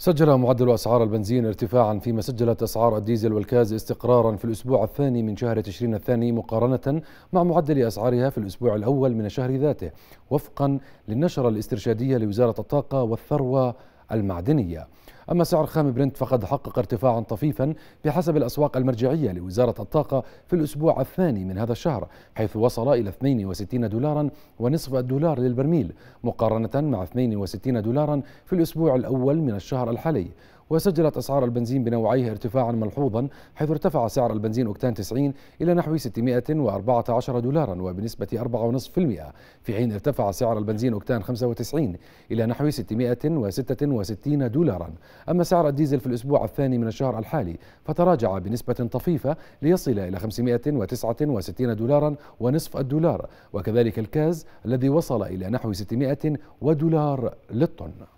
سجل معدل أسعار البنزين ارتفاعا فيما سجلت أسعار الديزل والكاز استقرارا في الأسبوع الثاني من شهر تشرين الثاني مقارنة مع معدل أسعارها في الأسبوع الأول من الشهر ذاته وفقا للنشرة الاسترشادية لوزارة الطاقة والثروة المعدنية أما سعر خام برنت فقد حقق ارتفاعا طفيفا بحسب الأسواق المرجعية لوزارة الطاقة في الأسبوع الثاني من هذا الشهر حيث وصل إلى 62 دولارا ونصف الدولار للبرميل مقارنة مع 62 دولارا في الأسبوع الأول من الشهر الحالي وسجلت أسعار البنزين بنوعيه ارتفاعا ملحوظا حيث ارتفع سعر البنزين أوكتان 90 إلى نحو 614 دولارا وبنسبة 4.5% في حين ارتفع سعر البنزين أوكتان 95 إلى نحو 666 دولارا أما سعر الديزل في الأسبوع الثاني من الشهر الحالي فتراجع بنسبة طفيفة ليصل إلى 569 دولارا ونصف الدولار وكذلك الكاز الذي وصل إلى نحو 600 ودولار للطن